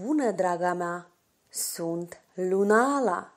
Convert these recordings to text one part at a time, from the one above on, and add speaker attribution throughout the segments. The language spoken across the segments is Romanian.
Speaker 1: Bună, draga mea! Sunt Lunala!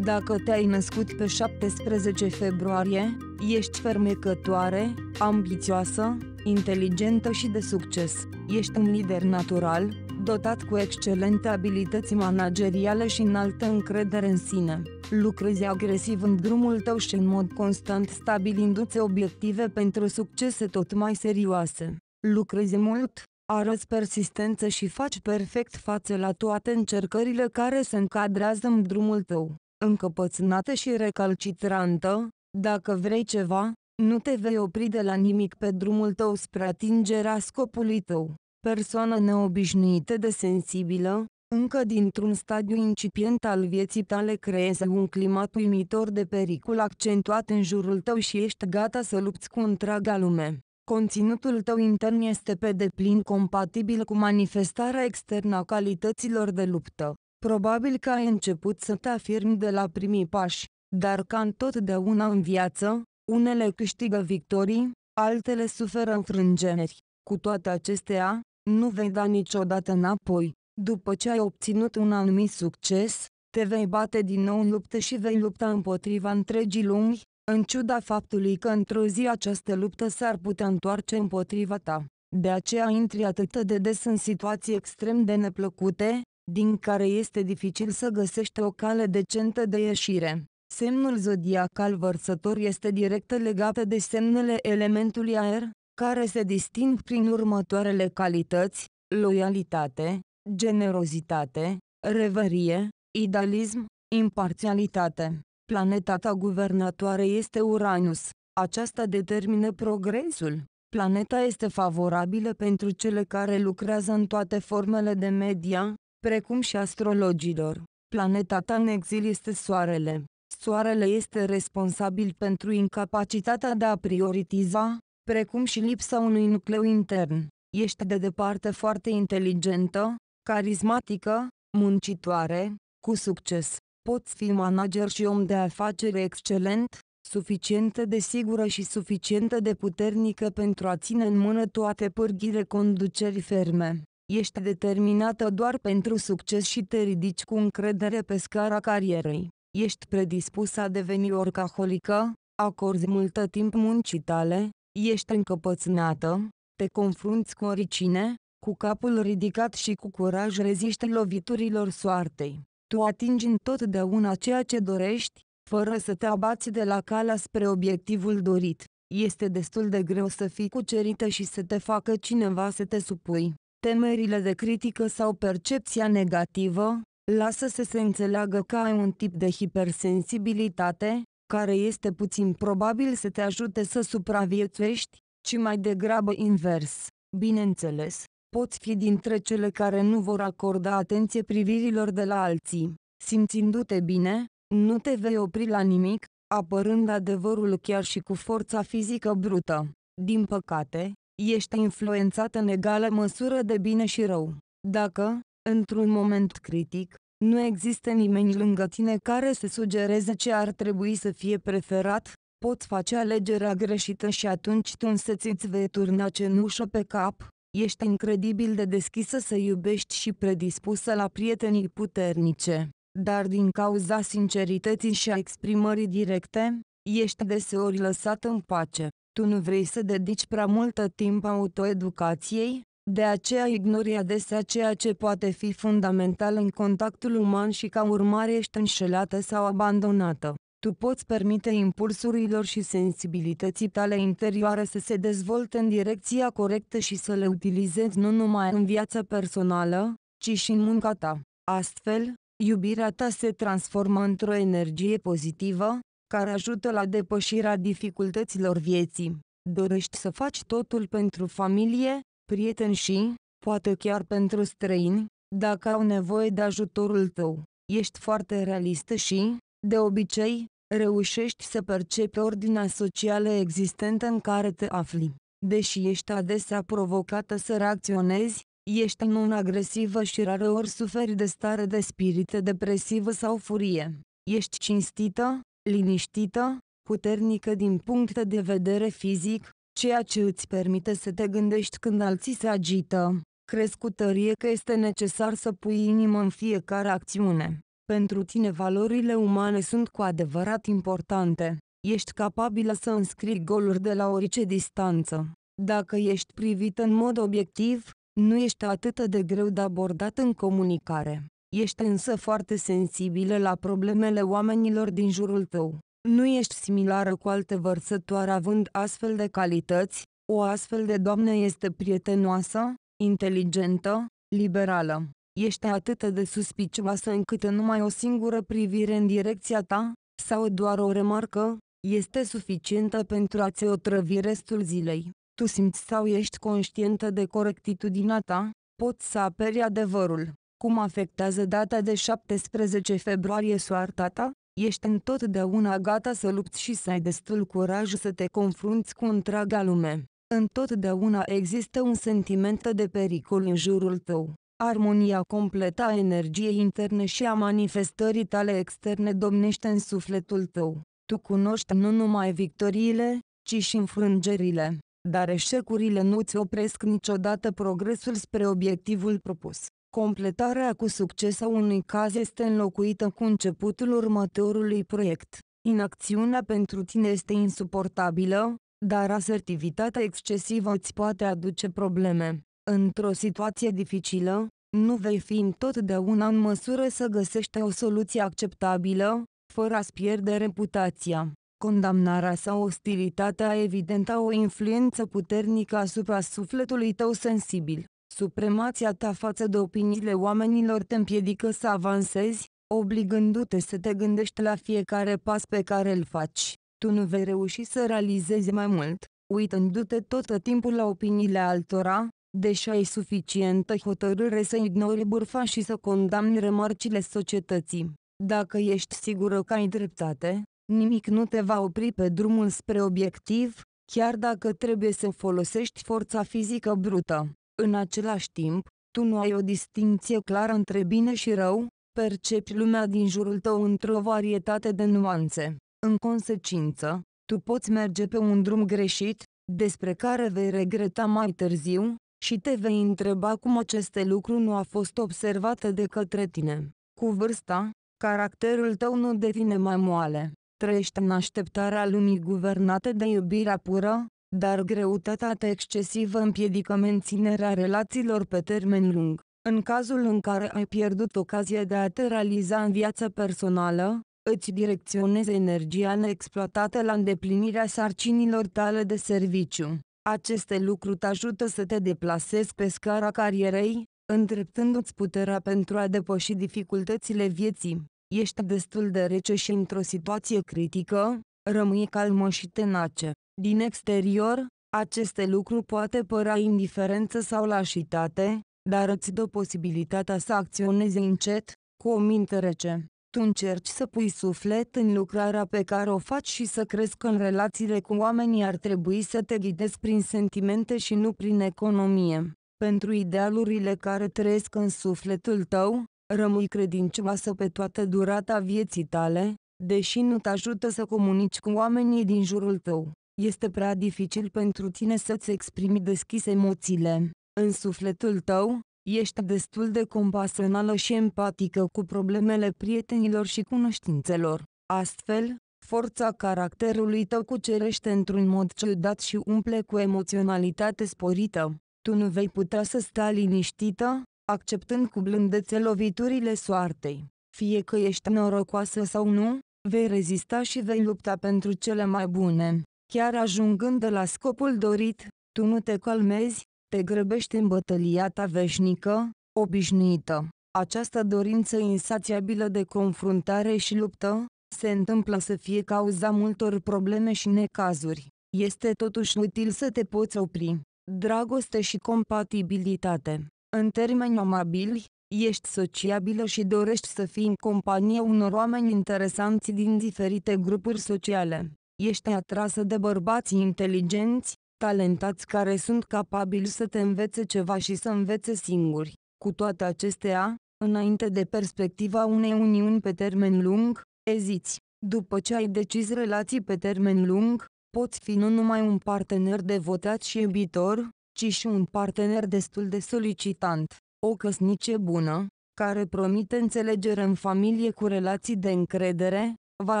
Speaker 1: Dacă te-ai născut pe 17 februarie, ești fermecătoare, ambițioasă, inteligentă și de succes. Ești un lider natural, dotat cu excelente abilități manageriale și înaltă încredere în sine. Lucrezi agresiv în drumul tău și în mod constant stabilindu-ți obiective pentru succese tot mai serioase. Lucrezi mult, arăți persistență și faci perfect față la toate încercările care se încadrează în drumul tău, încăpățânată și recalcitrantă, dacă vrei ceva, nu te vei opri de la nimic pe drumul tău spre atingerea scopului tău. Persoană neobișnuită de sensibilă, încă dintr-un stadiu incipient al vieții tale creezi un climat uimitor de pericol accentuat în jurul tău și ești gata să lupți cu întreaga lume conținutul tău intern este pe deplin compatibil cu manifestarea externă a calităților de luptă. Probabil că ai început să te afirmi de la primii pași, dar ca întotdeauna în viață, unele câștigă victorii, altele suferă înfrângeri. Cu toate acestea, nu vei da niciodată înapoi. După ce ai obținut un anumit succes, te vei bate din nou în luptă și vei lupta împotriva întregii lumi, în ciuda faptului că într-o zi această luptă s-ar putea întoarce împotriva ta. De aceea intri atât de des în situații extrem de neplăcute, din care este dificil să găsești o cale decentă de ieșire. Semnul zodiacal vărsător este direct legat de semnele elementului aer, care se disting prin următoarele calități, loialitate, generozitate, reverie, idealism, imparțialitate. Planeta ta guvernatoare este Uranus. Aceasta determină progresul. Planeta este favorabilă pentru cele care lucrează în toate formele de media, precum și astrologilor. Planeta ta în exil este Soarele. Soarele este responsabil pentru incapacitatea de a prioritiza, precum și lipsa unui nucleu intern. Ești de departe foarte inteligentă, carismatică, muncitoare, cu succes. Poți fi manager și om de afaceri excelent, suficient de sigură și suficient de puternică pentru a ține în mână toate pârghile conducerii ferme. Ești determinată doar pentru succes și te ridici cu încredere pe scara carierei. Ești predispusă a deveni orcaholică, acorzi multă timp muncii tale, ești încăpățânată, te confrunți cu oricine, cu capul ridicat și cu curaj reziști loviturilor soartei tu atingi întotdeauna ceea ce dorești, fără să te abați de la calea spre obiectivul dorit. Este destul de greu să fii cucerită și să te facă cineva să te supui. Temerile de critică sau percepția negativă, lasă să se înțeleagă că ai un tip de hipersensibilitate, care este puțin probabil să te ajute să supraviețuiești, ci mai degrabă invers. Bineînțeles, poți fi dintre cele care nu vor acorda atenție privirilor de la alții. Simțindu-te bine, nu te vei opri la nimic, apărând adevărul chiar și cu forța fizică brută. Din păcate, ești influențat în egală măsură de bine și rău. Dacă, într-un moment critic, nu există nimeni lângă tine care să sugereze ce ar trebui să fie preferat, poți face alegerea greșită și atunci tu însăți ți vei turna cenușă pe cap, Ești incredibil de deschisă să iubești și predispusă la prietenii puternice, dar din cauza sincerității și a exprimării directe, ești deseori lăsat în pace. Tu nu vrei să dedici prea multă timp autoeducației, de aceea ignori adesea ceea ce poate fi fundamental în contactul uman și ca urmare ești înșelată sau abandonată tu poți permite impulsurilor și sensibilității tale interioare să se dezvolte în direcția corectă și să le utilizezi nu numai în viața personală, ci și în munca ta. Astfel, iubirea ta se transformă într-o energie pozitivă, care ajută la depășirea dificultăților vieții. Dorești să faci totul pentru familie, prieteni și, poate chiar pentru străini, dacă au nevoie de ajutorul tău. Ești foarte realistă și, de obicei, reușești să percepi ordinea socială existentă în care te afli. Deși ești adesea provocată să reacționezi, ești non-agresivă și rareori suferi de stare de spirit depresivă sau furie. Ești cinstită, liniștită, puternică din punct de vedere fizic, ceea ce îți permite să te gândești când alții se agită. Crezi cu tărie că este necesar să pui inimă în fiecare acțiune. Pentru tine valorile umane sunt cu adevărat importante. Ești capabilă să înscrii goluri de la orice distanță. Dacă ești privit în mod obiectiv, nu ești atât de greu de abordat în comunicare. Ești însă foarte sensibilă la problemele oamenilor din jurul tău. Nu ești similară cu alte vărsătoare având astfel de calități, o astfel de doamnă este prietenoasă, inteligentă, liberală, Ești atât de suspicioasă încât numai o singură privire în direcția ta, sau doar o remarcă, este suficientă pentru a-ți otrăvi restul zilei. Tu simți sau ești conștientă de corectitudinea ta, poți să aperi adevărul. Cum afectează data de 17 februarie soarta ta? Ești întotdeauna gata să lupți și să ai destul curaj să te confrunți cu întreaga lume. Întotdeauna există un sentiment de pericol în jurul tău armonia completă a energiei interne și a manifestării tale externe domnește în sufletul tău. Tu cunoști nu numai victoriile, ci și înfrângerile, dar eșecurile nu-ți opresc niciodată progresul spre obiectivul propus. Completarea cu succes a unui caz este înlocuită cu începutul următorului proiect. Inacțiunea pentru tine este insuportabilă, dar asertivitatea excesivă îți poate aduce probleme. Într-o situație dificilă, nu vei fi întotdeauna în măsură să găsești o soluție acceptabilă, fără a-ți pierde reputația. Condamnarea sau ostilitatea evidentă o influență puternică asupra sufletului tău sensibil. Supremația ta față de opiniile oamenilor te împiedică să avansezi, obligându-te să te gândești la fiecare pas pe care îl faci. Tu nu vei reuși să realizezi mai mult, uitându-te tot timpul la opiniile altora, deși ai suficientă hotărâre să ignori burfa și să condamni remarcile societății. Dacă ești sigură că ai dreptate, nimic nu te va opri pe drumul spre obiectiv, chiar dacă trebuie să folosești forța fizică brută. În același timp, tu nu ai o distinție clară între bine și rău, percepi lumea din jurul tău într-o varietate de nuanțe. În consecință, tu poți merge pe un drum greșit, despre care vei regreta mai târziu, și te vei întreba cum aceste lucruri nu a fost observate de către tine. Cu vârsta, caracterul tău nu devine mai moale. Trăiești în așteptarea lumii guvernate de iubirea pură, dar greutatea ta excesivă împiedică menținerea relațiilor pe termen lung. În cazul în care ai pierdut ocazia de a te realiza în viața personală, îți direcționezi energia neexploatată la îndeplinirea sarcinilor tale de serviciu. Aceste lucruri te ajută să te deplasezi pe scara carierei, îndreptându-ți puterea pentru a depăși dificultățile vieții. Ești destul de rece și într-o situație critică, rămâi calmă și tenace. Din exterior, aceste lucruri poate părea indiferență sau lașitate, dar îți dă posibilitatea să acționezi încet, cu o minte rece tu încerci să pui suflet în lucrarea pe care o faci și să crezi că în relațiile cu oamenii ar trebui să te ghidezi prin sentimente și nu prin economie. Pentru idealurile care trăiesc în sufletul tău, rămâi credincioasă pe toată durata vieții tale, deși nu te ajută să comunici cu oamenii din jurul tău. Este prea dificil pentru tine să-ți exprimi deschis emoțiile. În sufletul tău, Ești destul de compasională și empatică cu problemele prietenilor și cunoștințelor. Astfel, forța caracterului tău cucerește într-un mod ciudat și umple cu emoționalitate sporită. Tu nu vei putea să stai liniștită, acceptând cu blândețe loviturile soartei. Fie că ești norocoasă sau nu, vei rezista și vei lupta pentru cele mai bune. Chiar ajungând de la scopul dorit, tu nu te calmezi, te grăbești în bătălia ta veșnică, obișnuită. Această dorință insațiabilă de confruntare și luptă, se întâmplă să fie cauza multor probleme și necazuri. Este totuși util să te poți opri. Dragoste și compatibilitate. În termeni amabili, ești sociabilă și dorești să fii în companie unor oameni interesanți din diferite grupuri sociale. Ești atrasă de bărbați inteligenți, talentați care sunt capabili să te învețe ceva și să învețe singuri. Cu toate acestea, înainte de perspectiva unei uniuni pe termen lung, eziți. După ce ai decis relații pe termen lung, poți fi nu numai un partener devotat și iubitor, ci și un partener destul de solicitant. O căsnicie bună, care promite înțelegere în familie cu relații de încredere, va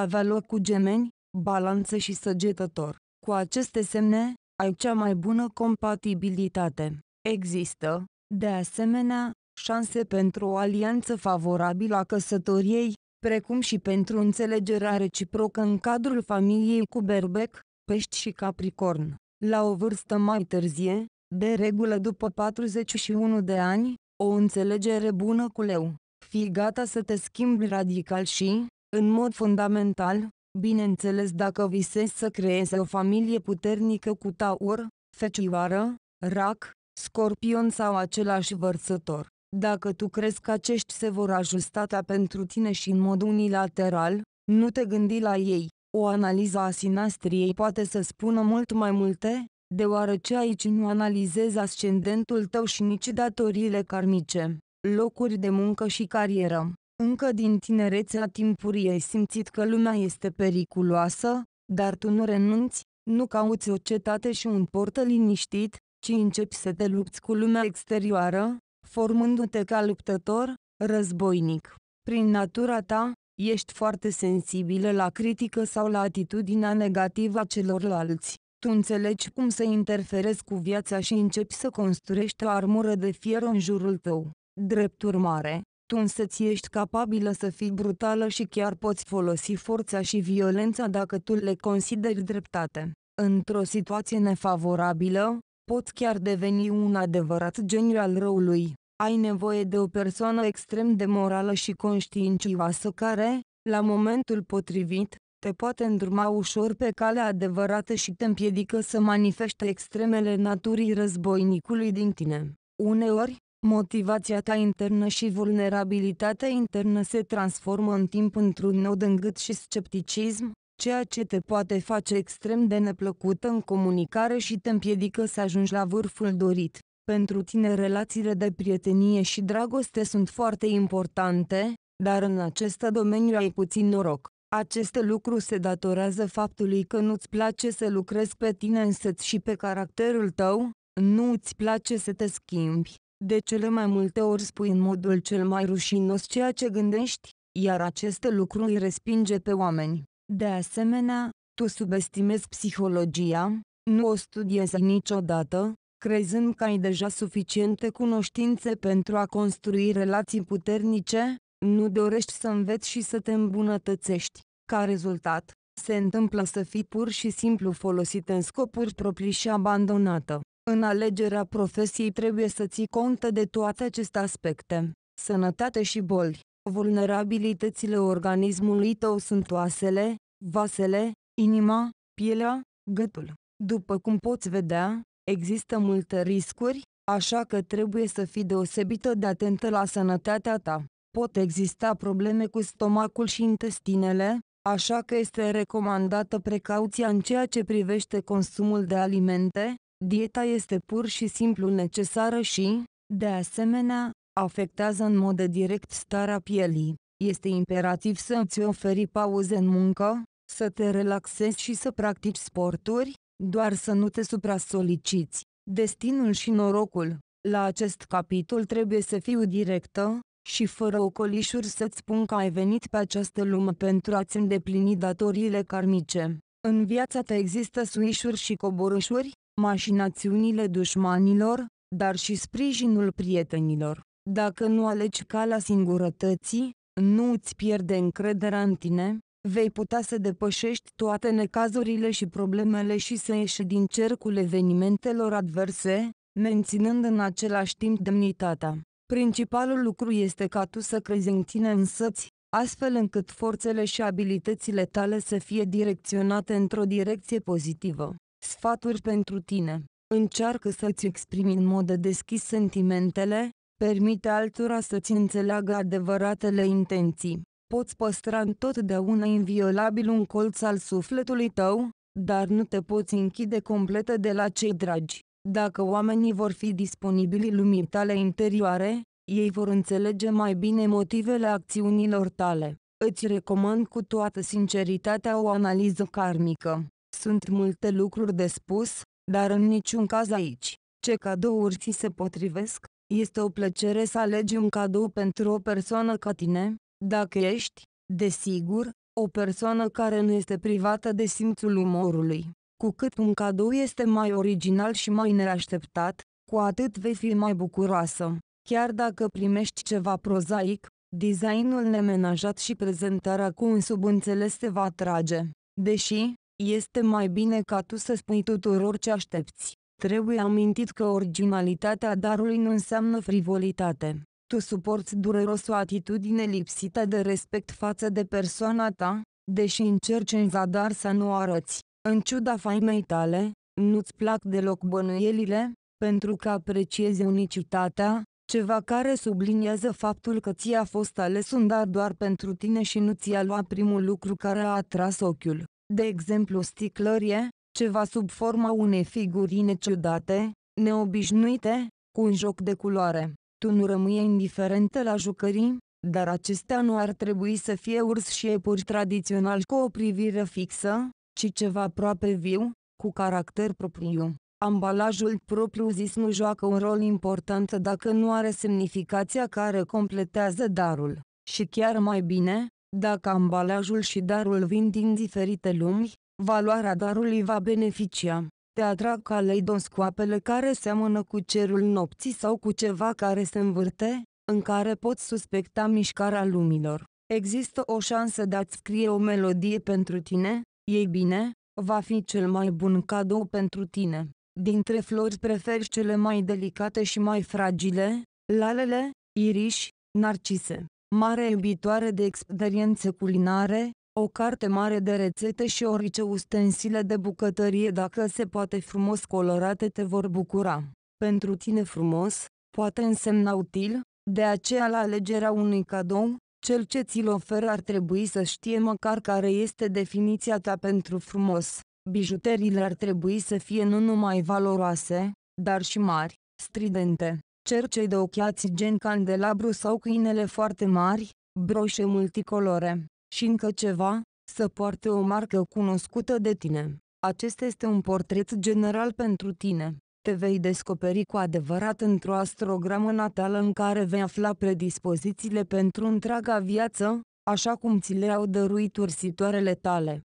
Speaker 1: avea loc cu gemeni, balanță și săgetător. Cu aceste semne, ai cea mai bună compatibilitate. Există, de asemenea, șanse pentru o alianță favorabilă a căsătoriei, precum și pentru înțelegerea reciprocă în cadrul familiei cu berbec, pești și capricorn. La o vârstă mai târzie, de regulă după 41 de ani, o înțelegere bună cu leu. Fii gata să te schimbi radical și, în mod fundamental, Bineînțeles dacă visezi să creezi o familie puternică cu taur, fecioară, rac, scorpion sau același vărsător. Dacă tu crezi că acești se vor ajusta pentru tine și în mod unilateral, nu te gândi la ei. O analiză a sinastriei poate să spună mult mai multe, deoarece aici nu analizezi ascendentul tău și nici datoriile karmice, locuri de muncă și carieră. Încă din tinerețea timpurii ai simțit că lumea este periculoasă, dar tu nu renunți, nu cauți o cetate și un port liniștit, ci începi să te lupți cu lumea exterioară, formându-te ca luptător, războinic. Prin natura ta, ești foarte sensibilă la critică sau la atitudinea negativă a celorlalți. Tu înțelegi cum să interferezi cu viața și începi să construiești o armură de fier în jurul tău. Drept urmare, tu însă ți ești capabilă să fii brutală și chiar poți folosi forța și violența dacă tu le consideri dreptate. Într-o situație nefavorabilă, poți chiar deveni un adevărat geniu al răului. Ai nevoie de o persoană extrem de morală și conștiincioasă care, la momentul potrivit, te poate îndruma ușor pe calea adevărată și te împiedică să manifeste extremele naturii războinicului din tine. Uneori, Motivația ta internă și vulnerabilitatea internă se transformă în timp într-un nod gât și scepticism, ceea ce te poate face extrem de neplăcută în comunicare și te împiedică să ajungi la vârful dorit. Pentru tine relațiile de prietenie și dragoste sunt foarte importante, dar în acest domeniu ai puțin noroc. Acest lucru se datorează faptului că nu-ți place să lucrezi pe tine însăți și pe caracterul tău, nu ți place să te schimbi. De cele mai multe ori spui în modul cel mai rușinos ceea ce gândești, iar acest lucru îi respinge pe oameni. De asemenea, tu subestimezi psihologia, nu o studiezi niciodată, crezând că ai deja suficiente cunoștințe pentru a construi relații puternice, nu dorești să înveți și să te îmbunătățești. Ca rezultat, se întâmplă să fii pur și simplu folosit în scopuri proprii și abandonată. În alegerea profesiei trebuie să ții contă de toate aceste aspecte. Sănătate și boli. Vulnerabilitățile organismului tău sunt oasele, vasele, inima, pielea, gâtul. După cum poți vedea, există multe riscuri, așa că trebuie să fii deosebită de atentă la sănătatea ta. Pot exista probleme cu stomacul și intestinele, așa că este recomandată precauția în ceea ce privește consumul de alimente, Dieta este pur și simplu necesară și, de asemenea, afectează în mod direct starea pielii. Este imperativ să îți oferi pauze în muncă, să te relaxezi și să practici sporturi, doar să nu te supra-soliciți. Destinul și norocul. La acest capitol trebuie să fiu directă, și fără ocolișuri să-ți spun că ai venit pe această lume pentru a-ți îndeplini datoriile karmice. În viața ta există suișuri și coborâșuri, mașinațiunile dușmanilor, dar și sprijinul prietenilor. Dacă nu alegi calea singurătății, nu îți pierde încrederea în tine, vei putea să depășești toate necazurile și problemele și să ieși din cercul evenimentelor adverse, menținând în același timp demnitatea. Principalul lucru este ca tu să crezi în tine însăți, astfel încât forțele și abilitățile tale să fie direcționate într-o direcție pozitivă. Sfaturi pentru tine. Încearcă să-ți exprimi în mod deschis sentimentele, permite altora să-ți înțeleagă adevăratele intenții. Poți păstra întotdeauna inviolabil un colț al sufletului tău, dar nu te poți închide completă de la cei dragi. Dacă oamenii vor fi disponibili lumii tale interioare, ei vor înțelege mai bine motivele acțiunilor tale. Îți recomand cu toată sinceritatea o analiză karmică. Sunt multe lucruri de spus, dar în niciun caz aici. Ce cadouri ți se potrivesc? Este o plăcere să alegi un cadou pentru o persoană ca tine, dacă ești, desigur, o persoană care nu este privată de simțul umorului. Cu cât un cadou este mai original și mai neașteptat, cu atât vei fi mai bucuroasă. Chiar dacă primești ceva prozaic, designul nemenajat și prezentarea cu un subînțeles te va atrage. Deși, este mai bine ca tu să spui tuturor ce aștepți. Trebuie amintit că originalitatea darului nu înseamnă frivolitate. Tu suporți dureros o atitudine lipsită de respect față de persoana ta, deși încerci în zadar să nu arăți. În ciuda faimei tale, nu-ți plac deloc bănuielile, pentru că apreciezi unicitatea, ceva care subliniază faptul că ți-a fost ales un dar doar pentru tine și nu ți-a luat primul lucru care a atras ochiul de exemplu sticlărie, ceva sub forma unei figurine ciudate, neobișnuite, cu un joc de culoare. Tu nu rămâi indiferentă la jucării, dar acestea nu ar trebui să fie urs și epuri tradițional cu o privire fixă, ci ceva aproape viu, cu caracter propriu. Ambalajul propriu-zis nu joacă un rol important dacă nu are semnificația care completează darul. Și chiar mai bine, dacă ambalajul și darul vin din diferite lumi, valoarea darului va beneficia. Te atrag caleidoscoapele care seamănă cu cerul nopții sau cu ceva care se învârte, în care poți suspecta mișcarea lumilor. Există o șansă de a-ți scrie o melodie pentru tine? Ei bine, va fi cel mai bun cadou pentru tine. Dintre flori preferi cele mai delicate și mai fragile? Lalele, iriși, narcise mare iubitoare de experiențe culinare, o carte mare de rețete și orice ustensile de bucătărie dacă se poate frumos colorate te vor bucura. Pentru tine frumos, poate însemna util, de aceea la alegerea unui cadou, cel ce ți-l oferă ar trebui să știe măcar care este definiția ta pentru frumos. Bijuteriile ar trebui să fie nu numai valoroase, dar și mari, stridente, cercei de ochiați gen candelabru sau câinele foarte mari, broșe multicolore, și încă ceva, să poarte o marcă cunoscută de tine. Acesta este un portret general pentru tine. Te vei descoperi cu adevărat într-o astrogramă natală în care vei afla predispozițiile pentru întreaga viață, așa cum ți le-au dăruit ursitoarele tale.